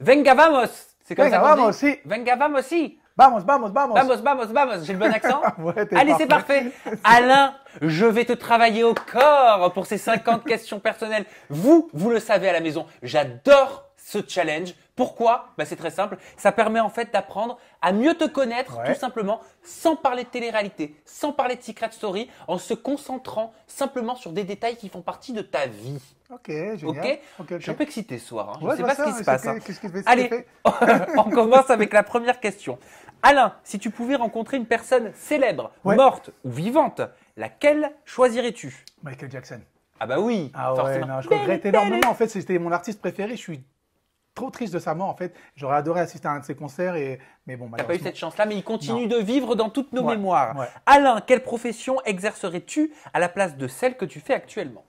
Venga vamos! C'est comme Venga ça. Venga vamos, dit. Venga vamos, aussi. Vamos, vamos, vamos. Vamos, vamos, vamos. J'ai le bon accent Allez, c'est parfait. Alain, je vais te travailler au corps pour ces 50 questions personnelles. Vous, vous le savez à la maison, j'adore ce challenge. Pourquoi bah, C'est très simple. Ça permet en fait d'apprendre à mieux te connaître tout simplement sans parler de télé-réalité, sans parler de secret story, en se concentrant simplement sur des détails qui font partie de ta vie. Ok, génial. ok, Je suis un peu excité ce soir. Hein. je ne sais bah pas ce qui se passe. Hein. Allez, on commence avec la première question. Alain, si tu pouvais rencontrer une personne célèbre, morte ou vivante, laquelle choisirais-tu Michael Jackson. Ah bah oui, ah forcément. je regrette énormément. En fait, c'était mon artiste préféré. Je suis trop triste de sa mort en fait. J'aurais adoré assister à un de ses concerts et mais bon. T'as pas eu cette chance-là, mais il continue de vivre dans toutes nos mémoires. Alain, quelle profession exercerais-tu à la place de celle que tu fais actuellement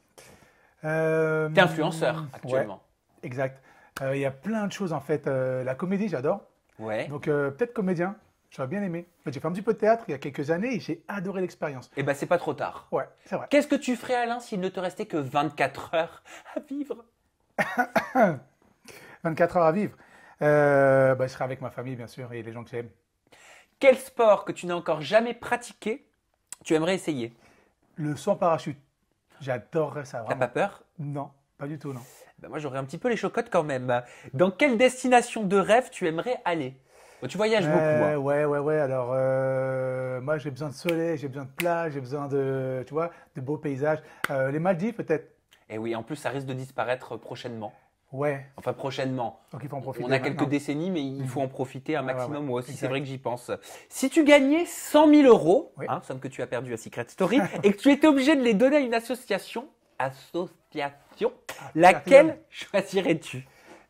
euh, T'es influenceur actuellement. exact. Euh, il y a plein de choses en fait. Euh, la comédie, j'adore. Ouais. Donc peut-être comédien. J'aurais bien aimé. J'ai fait un petit peu de théâtre il y a quelques années et j'ai adoré l'expérience. Et eh ben c'est pas trop tard. Ouais, c'est vrai. Qu'est-ce que tu ferais Alain s'il ne te restait que 24 heures à vivre 24 heures à vivre euh, bah, Je serai avec ma famille, bien sûr, et les gens que j'aime. Quel sport que tu n'as encore jamais pratiqué, tu aimerais essayer Le saut en parachute. J'adorerais ça. T'as pas peur Non, pas du tout, non. Bah, moi, j'aurais un petit peu les chocottes quand même. Dans quelle destination de rêve tu aimerais aller tu voyages beaucoup. Euh, hein. Ouais, ouais, ouais. Alors, euh, moi, j'ai besoin de soleil, j'ai besoin de plage, j'ai besoin de, tu vois, de beaux paysages. les Maldives, peut-être. Et eh oui, en plus, ça risque de disparaître prochainement. Ouais. Enfin, prochainement. Donc il faut en profiter. On a quelques décennies, mais il faut en mmh. profiter un ah, bah, maximum. aussi, c'est vrai que j'y pense. Si tu gagnais 100 000 euros, hein, somme que tu as perdu à Secret Story, et que tu étais obligé de les donner à une association, association, ah, laquelle choisirais-tu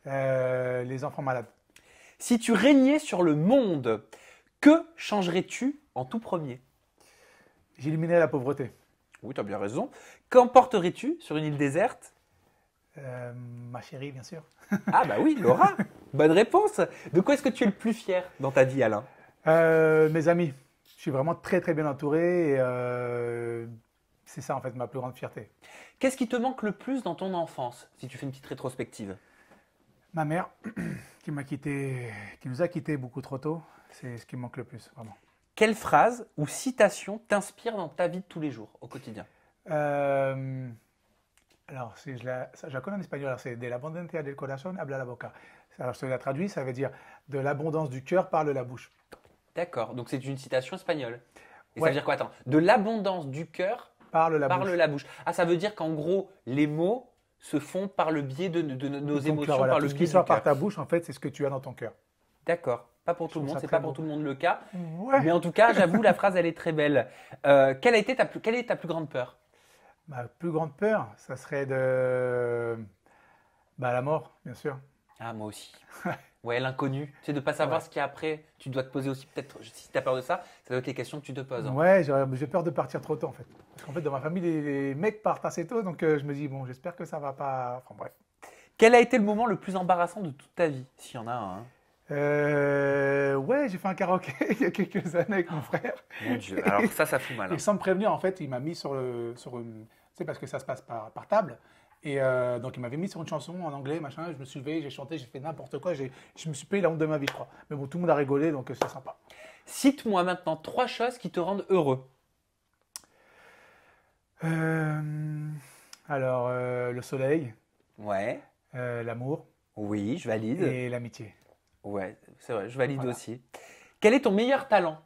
euh, Les enfants malades. Si tu régnais sur le monde, que changerais-tu en tout premier J'éliminerais la pauvreté. Oui, tu as bien raison. Qu'emporterais-tu sur une île déserte euh, ma chérie, bien sûr. ah bah oui, Laura Bonne réponse De quoi est-ce que tu es le plus fier dans ta vie, Alain euh, Mes amis. Je suis vraiment très très bien entouré et euh, c'est ça en fait ma plus grande fierté. Qu'est-ce qui te manque le plus dans ton enfance, si tu fais une petite rétrospective Ma mère, qui m'a quitté, qui nous a quittés beaucoup trop tôt, c'est ce qui me manque le plus, vraiment. Quelle phrase ou citation t'inspire dans ta vie de tous les jours, au quotidien alors, je la, connais en espagnol, c'est de del corazón habla la boca. Alors, je la traduit, ça veut dire de l'abondance du cœur parle la bouche. D'accord, donc c'est une citation espagnole. Et ça veut dire quoi Attends, de l'abondance du cœur parle, la, bouche. la bouche. Ah, ça veut dire qu'en gros, les mots se font par le biais de, nos émotions, par le ce qui sort par ta bouche, en fait, c'est ce que tu as dans ton cœur. D'accord. Pas pour tout le monde, c'est pas pour tout le monde le cas. Mais en tout cas, j'avoue, la phrase, elle est très belle. Euh, quelle, a été ta, quelle est ta plus grande peur Ma plus grande peur, ça serait de. Bah, la mort, bien sûr. Ah, moi aussi. ouais, l'inconnu. Tu sais, de ne pas savoir ce qu'il y a après. Tu dois te poser aussi, peut-être, si tu as peur de ça, ça doit être les questions que tu te poses. Hein. Ouais, j'ai peur de partir trop tôt, en fait. Parce qu'en fait, dans ma famille, les, mecs partent assez tôt, donc euh, je me dis, bon, j'espère que ça va pas. Enfin, bref. Quel a été le moment le plus embarrassant de toute ta vie, s'il y en a un hein. Euh, ouais, j'ai fait un karaoké il y a quelques années avec mon ah, frère. Mon Dieu, alors ça, ça fout mal. Il hein. sans me prévenir, en fait, il m'a mis sur le. Sur c'est euh, parce que ça se passe par, table. Et euh, donc, il m'avait mis sur une chanson en anglais, machin. Je me suis levé, j'ai chanté, j'ai fait n'importe quoi. Je me suis payé la honte de ma vie, je crois. Mais bon, tout le monde a rigolé, donc euh, c'est sympa. Cite-moi maintenant trois choses qui te rendent heureux. alors, le soleil. Ouais. l'amour. Oui, je valide. Et l'amitié. Ouais, c'est vrai, je valide aussi. Quel est ton meilleur talent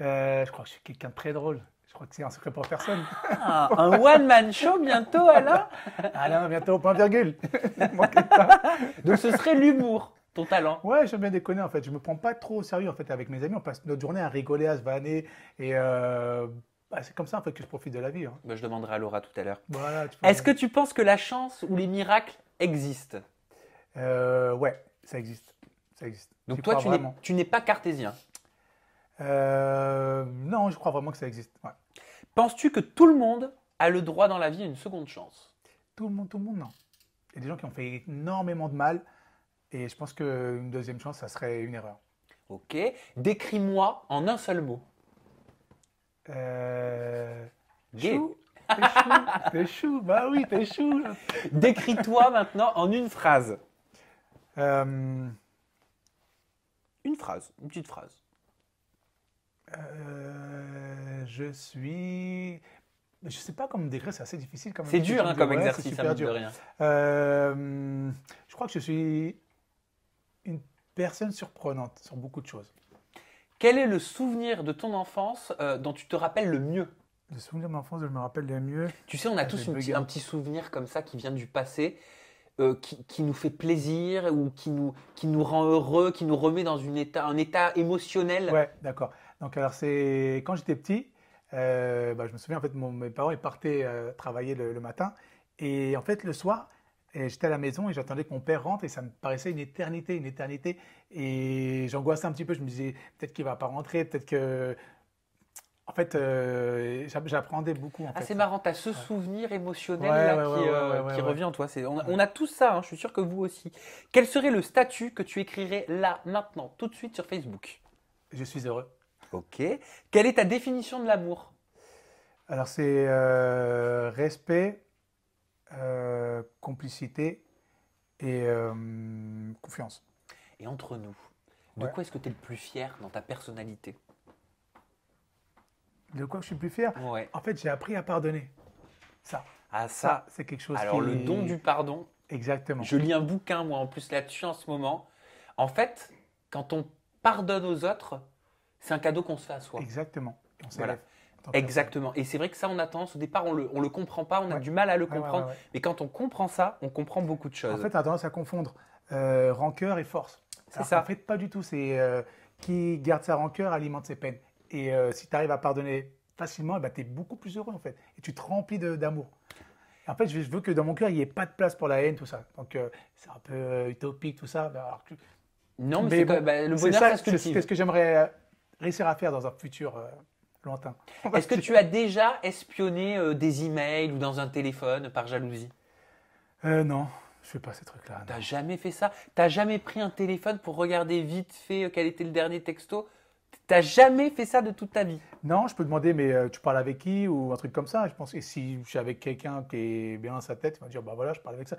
euh, je crois que je suis quelqu'un de très drôle. Je crois que c'est un secret pour personne. Ah, un one-man show bientôt, Alain Alain, bientôt, point virgule. Donc ce serait l'humour, ton talent. Ouais, j'aime bien déconner en fait. Je me prends pas trop au sérieux en fait avec mes amis. On passe notre journée à rigoler, à se vanner. Et euh, bah, c'est comme ça en fait que je profite de la vie. Hein. Bah, je demanderai à Laura tout à l'heure. Est-ce que tu penses que la chance ou les miracles existent Euh, ouais. Ça existe. Ça existe. Donc toi, tu n'es pas cartésien euh, Non, je crois vraiment que ça existe. Penses-tu que tout le monde a le droit dans la vie à une seconde chance Tout le monde, tout le monde, non. Il y a des gens qui ont fait énormément de mal et je pense qu'une deuxième chance, ça serait une erreur. Ok. Décris-moi en un seul mot. Euh... Chou. T'es chou. Bah oui, t'es chou. Décris-toi maintenant en une phrase. Euh, une phrase, une petite phrase. Euh, je suis. Je sais pas comment décrire, c'est assez difficile C'est dur hein, comme exercice, dur. De rien. Euh, je crois que je suis une personne surprenante sur beaucoup de choses. Quel est le souvenir de ton enfance dont tu te rappelles le mieux Le souvenir de mon enfance dont je me rappelle le mieux. Tu sais, on a tous un petit souvenir comme ça qui vient du passé. Euh, qui, nous fait plaisir ou qui nous, qui nous rend heureux, qui nous remet dans état, un état émotionnel. Ouais, d'accord. Donc, alors, c'est quand j'étais petit, euh, bah, je me souviens, en fait, mes parents ils partaient euh, travailler le, matin. Et en fait, le soir, j'étais à la maison et j'attendais que mon père rentre et ça me paraissait une éternité, une éternité. Et j'angoissais un petit peu. Je me disais, peut-être qu'il va pas rentrer, peut-être que en fait, euh, j'apprendais beaucoup. ah, c'est marrant, tu as ce souvenir émotionnel qui, revient en toi. on, a tous ça, hein, je suis sûr que vous aussi. Quel serait le statut que tu écrirais là, maintenant, tout de suite sur Facebook Je suis heureux. Ok. Quelle est ta définition de l'amour Alors, c'est euh, respect, euh, complicité et confiance. Et entre nous, de quoi est-ce que tu es le plus fier dans ta personnalité de quoi je suis plus fier En fait, j'ai appris à pardonner. Ça. Ah, ça, c'est quelque chose Alors, le don du pardon. Exactement. Je lis un bouquin, moi, en plus, là-dessus en ce moment. En fait, quand on pardonne aux autres, c'est un cadeau qu'on se fait à soi. Exactement. Exactement. Et c'est vrai que ça, on a tendance, au départ, on ne le, comprend pas, on a du mal à le comprendre. Mais quand on comprend ça, on comprend beaucoup de choses. En fait, on a tendance à confondre euh, rancœur et force. C'est ça. En fait, pas du tout. C'est euh, qui garde sa rancœur alimente ses peines. Et euh, si tu arrives à pardonner facilement, eh ben, tu es beaucoup plus heureux en fait. Et tu te remplis d'amour. En fait, je veux que dans mon cœur, il n'y ait pas de place pour la haine, tout ça. Donc, euh, c'est un peu euh, utopique, tout ça. Non, mais, bah, le bonheur, ça, C'est ce que j'aimerais réussir à faire dans un futur lointain. Est-ce que tu as déjà espionné des emails ou dans un téléphone par jalousie Non, je fais pas ces trucs-là. Tu n'as jamais fait ça Tu n'as jamais pris un téléphone pour regarder vite fait quel était le dernier texto T'as jamais fait ça de toute ta vie Non, je peux demander, mais euh, tu parles avec qui ou un truc comme ça. Je pense que si je suis avec quelqu'un qui est bien dans sa tête, il va dire bah voilà, je parle avec ça.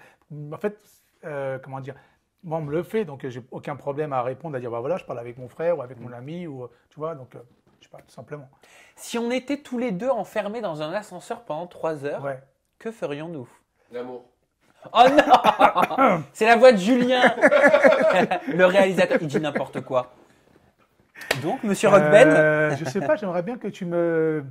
En fait, euh, comment dire Moi, on me le fait, donc euh, j'ai aucun problème à répondre, à dire bah voilà, je parle avec mon frère ou avec mon mm. ami ou tu vois, donc je parle tout simplement. Si on était tous les deux enfermés dans un ascenseur pendant trois heures, que ferions-nous L'amour. Oh non C'est la voix de Julien, le réalisateur. Il dit n'importe quoi. Donc, monsieur Rockben Je euh, Je sais pas, j'aimerais bien que tu me,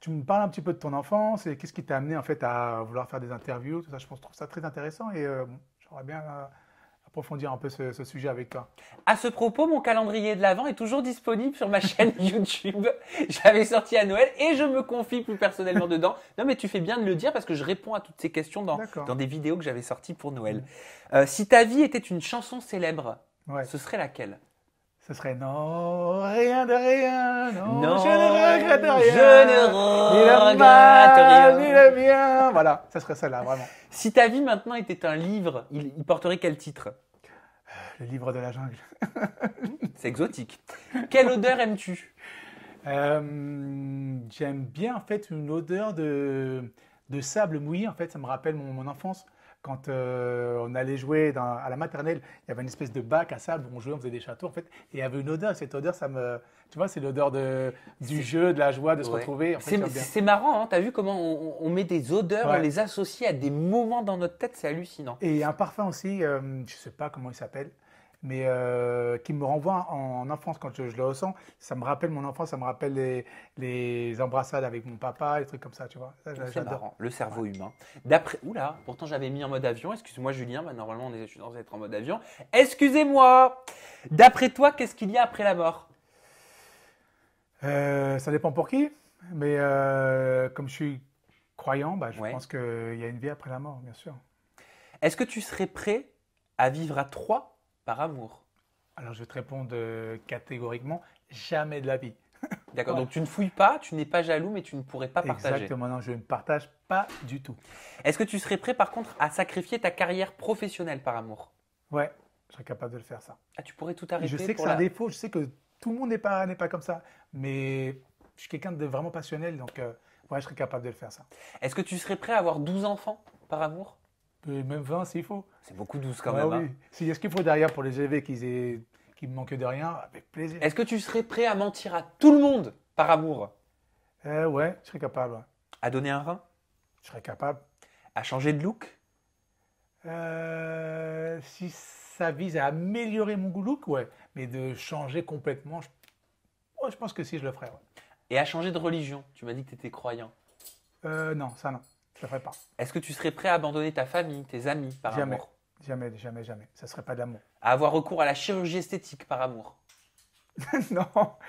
tu me parles un petit peu de ton enfance et qu'est-ce qui t'a amené en fait à vouloir faire des interviews. Tout ça, je pense, trouve ça très intéressant et euh, j'aimerais bien euh, approfondir un peu ce, sujet avec toi. À ce propos, mon calendrier de l'Avent est toujours disponible sur ma chaîne YouTube. J'avais sorti à Noël et je me confie plus personnellement dedans. Non, mais tu fais bien de le dire parce que je réponds à toutes ces questions dans, dans des vidéos que j'avais sorties pour Noël. si ta vie était une chanson célèbre, ce serait laquelle ce serait non, rien de rien, non, je ne regrette rien. Je ne regrette rien. Ni le bien. Voilà, ce serait ça là vraiment. Si ta vie maintenant était un livre, il, porterait quel titre euh, Le livre de la jungle. C'est exotique. Quelle odeur aimes-tu euh, J'aime bien en fait une odeur de, de sable mouillé. En fait, ça me rappelle mon enfance quand euh, on allait jouer à la maternelle, il y avait une espèce de bac à sable où on jouait, on faisait des châteaux, en fait, et il y avait une odeur. Cette odeur, ça me. Tu vois, c'est l'odeur du jeu, de la joie, de se retrouver. c'est marrant, hein, tu as vu comment on, met des odeurs, on les associe à des moments dans notre tête, c'est hallucinant. Et un parfum aussi, euh, je ne sais pas comment il s'appelle, mais euh, qui me renvoie en, enfance quand je, le ressens. Ça me rappelle mon enfance, ça me rappelle les, les embrassades avec mon papa, les trucs comme ça, tu vois. marrant. Le cerveau humain. D'après, oula, pourtant j'avais mis en mode avion. Excuse-moi, Julien, bah, normalement on est être en mode avion. Excusez-moi. D'après toi, qu'est-ce qu'il y a après la mort euh, Ça dépend pour qui, mais euh, comme je suis croyant, bah, je pense qu'il y a une vie après la mort, bien sûr. Est-ce que tu serais prêt à vivre à trois amour Alors je vais te répondre euh, catégoriquement, jamais de la vie. D'accord, donc tu ne fouilles pas, tu n'es pas jaloux, mais tu ne pourrais pas partager. Exactement, non, je ne partage pas du tout. Est-ce que tu serais prêt par contre à sacrifier ta carrière professionnelle par amour Ouais, je serais capable de le faire ça. Ah, tu pourrais tout arrêter Je sais que c'est un défaut, je sais que tout le monde n'est pas, pas comme ça, mais je suis quelqu'un de vraiment passionnel, donc euh, je serais capable de le faire ça. Est-ce que tu serais prêt à avoir 12 enfants par amour même 20 s'il faut. C'est beaucoup 12 quand ah même. Oui. S'il y a ce qu'il faut derrière pour les élever, qu'ils aient... me manquent de rien, avec plaisir. Est-ce que tu serais prêt à mentir à tout le monde par amour euh, Ouais, je serais capable. À donner un rein Je serais capable. À changer de look euh, Si ça vise à améliorer mon look, ouais. Mais de changer complètement, je, pense que si, je le ferais. Et à changer de religion Tu m'as dit que tu étais croyant. Euh, non, ça non. Je le ferai pas. Est-ce que tu serais prêt à abandonner ta famille, tes amis par jamais. amour Jamais, jamais, jamais. Ça serait pas d'amour. À avoir recours à la chirurgie esthétique par amour Non,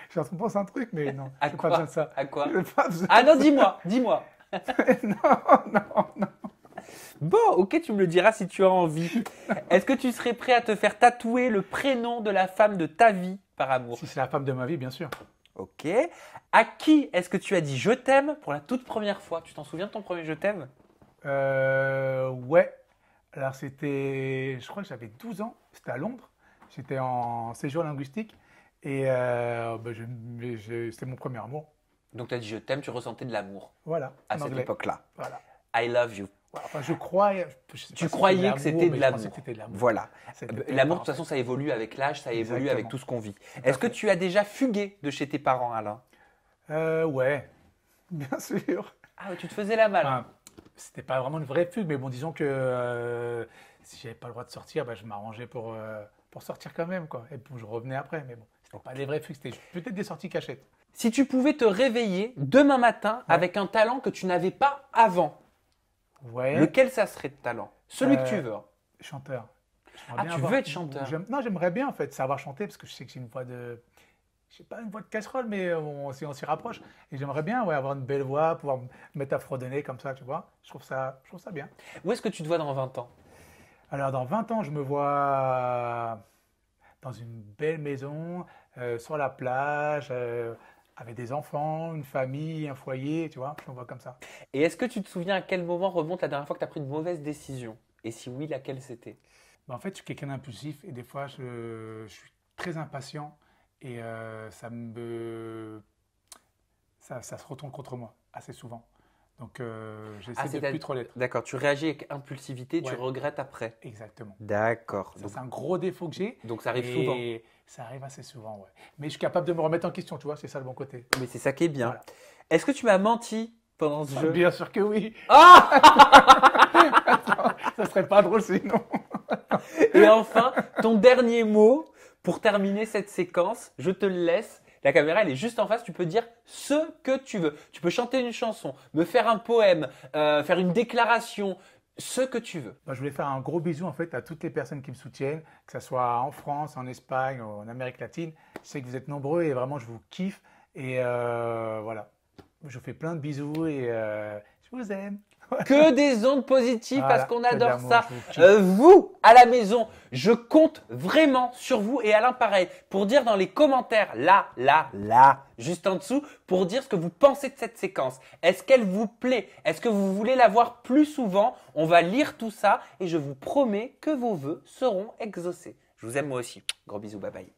je pense un truc, mais non. à quoi pas besoin ça. À quoi Ah non, dis-moi, dis-moi. non, non, non. Bon, ok, tu me le diras si tu as envie. Est-ce que tu serais prêt à te faire tatouer le prénom de la femme de ta vie par amour Si c'est la femme de ma vie, bien sûr. Ok. À qui est-ce que tu as dit je t'aime pour la toute première fois Tu t'en souviens de ton premier je t'aime euh, Ouais. Alors c'était, je crois que j'avais 12 ans, c'était à Londres, j'étais en séjour linguistique et euh, c'était bah, mon premier amour. Donc tu as dit je t'aime, tu ressentais de l'amour. Voilà. À cette époque-là. Voilà. I love you. Enfin, je crois. tu croyais que c'était de l'amour. Voilà. L'amour, de toute façon, ça évolue avec l'âge, ça évolue avec tout ce qu'on vit. Est-ce que tu as déjà fugué de chez tes parents, Alain euh, Ouais, bien sûr. Ah, tu te faisais la malle. c'était pas vraiment une vraie fugue, mais bon, disons que euh, si j'avais pas le droit de sortir, bah, je m'arrangeais pour, euh, pour sortir quand même, quoi. Et puis je revenais après, mais bon, c'était pas des vraies fugues, c'était peut-être des sorties cachettes. Si tu pouvais te réveiller demain matin avec un talent que tu n'avais pas avant, Lequel ça serait de talent Celui que tu euh, veux. Hein. Chanteur. Ah, tu veux être chanteur Non, j'aimerais bien en fait savoir chanter parce que je sais que j'ai une voix de. Je sais pas une voix de casserole, mais on, on s'y rapproche. Et j'aimerais bien ouais, avoir une belle voix, pouvoir me mettre à fredonner comme ça, tu vois. Je trouve ça, je trouve ça bien. Où est-ce que tu te vois dans 20 ans Alors, dans 20 ans, je me vois dans une belle maison, euh, sur la plage, euh, avait des enfants, une famille, un foyer, tu vois, on voit comme ça. Et est-ce que tu te souviens à quel moment remonte la dernière fois que tu as pris une mauvaise décision Et si oui, laquelle c'était bah, En fait, je suis quelqu'un d'impulsif et des fois, je, suis très impatient et euh, ça me. ça se retourne contre moi assez souvent. Donc, euh, j'essaie ah, plus trop l'être. D'accord, tu réagis avec impulsivité, tu regrettes après. Exactement. D'accord. c'est un gros défaut que j'ai. Donc, ça arrive souvent. Ça arrive assez souvent, ouais. Mais je suis capable de me remettre en question, tu vois, c'est ça le bon côté. Mais c'est ça qui est bien. Est-ce que tu m'as menti pendant ce bah, jeu Bien sûr que oui. Ah ça serait pas drôle sinon. et enfin, ton dernier mot pour terminer cette séquence, je te le laisse. La caméra, elle est juste en face. Tu peux dire ce que tu veux. Tu peux chanter une chanson, me faire un poème, euh, faire une déclaration, ce que tu veux. je voulais faire un gros bisou en fait à toutes les personnes qui me soutiennent, que ce soit en France, en Espagne, en Amérique latine. Je sais que vous êtes nombreux et vraiment je vous kiffe. Et euh, voilà, je vous fais plein de bisous et euh, je vous aime que des ondes positives parce qu'on adore ça. Euh, vous, à la maison, je compte vraiment sur vous et Alain pareil pour dire dans les commentaires, là, là, là, juste en dessous, pour dire ce que vous pensez de cette séquence. Est-ce qu'elle vous plaît Est-ce que vous voulez la voir plus souvent On va lire tout ça et je vous promets que vos vœux seront exaucés. Je vous aime moi aussi. Gros bisous, bye bye.